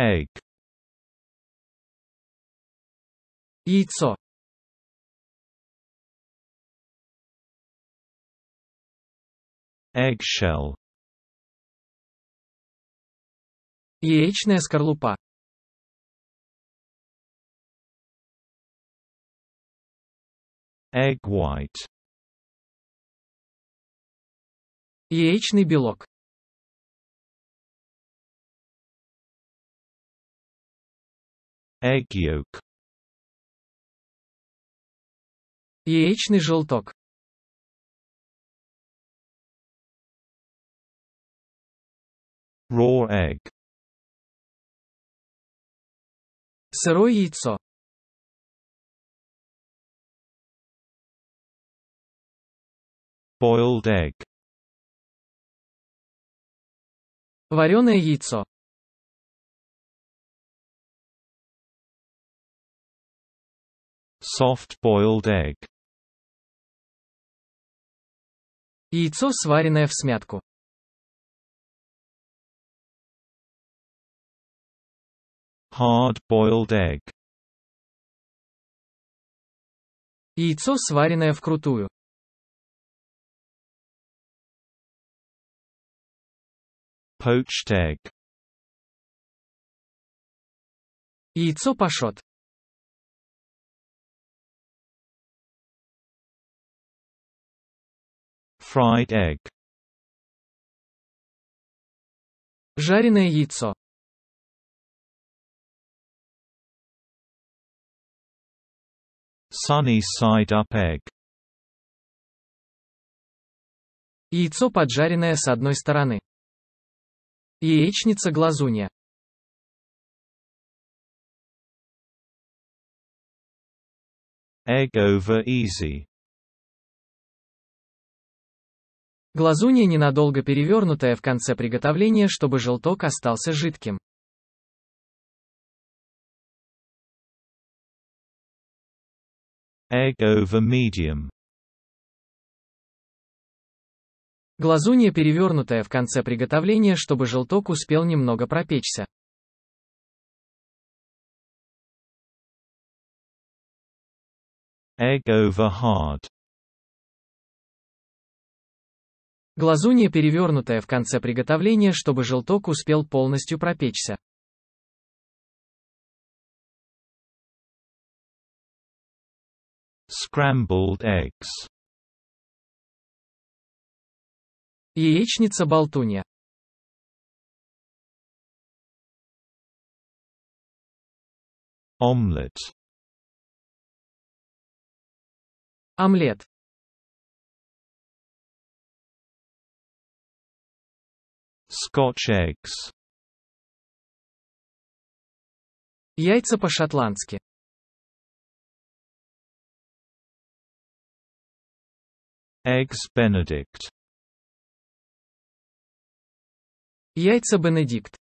egg яйцо eggshell яичная скорлупа egg white яичный белок Egg yolk. Яичный желток. Raw egg. Сырое яйцо. Boiled egg. Вареное яйцо. Soft-boiled egg. Яйцо, сваренное в смятку. Hard-boiled egg. Яйцо, сваренное вкрутую. Poached egg. Яйцо пашот. Fried egg. Жареное яйцо. Sunny side up egg. Яйцо поджаренное с одной стороны. Яичница глазунья. Egg over easy. Глазунья ненадолго перевернутая в конце приготовления, чтобы желток остался жидким. Egg over medium. Глазунья перевернутая в конце приготовления, чтобы желток успел немного пропечься. Egg over hard. Глазунья перевернутая в конце приготовления, чтобы желток успел полностью пропечься. Scrambled eggs. Яичница болтунья. Omelette. Омлет. Scotch eggs. Яйца по-шотландски. Eggs Benedict. Яйца Бенедикт.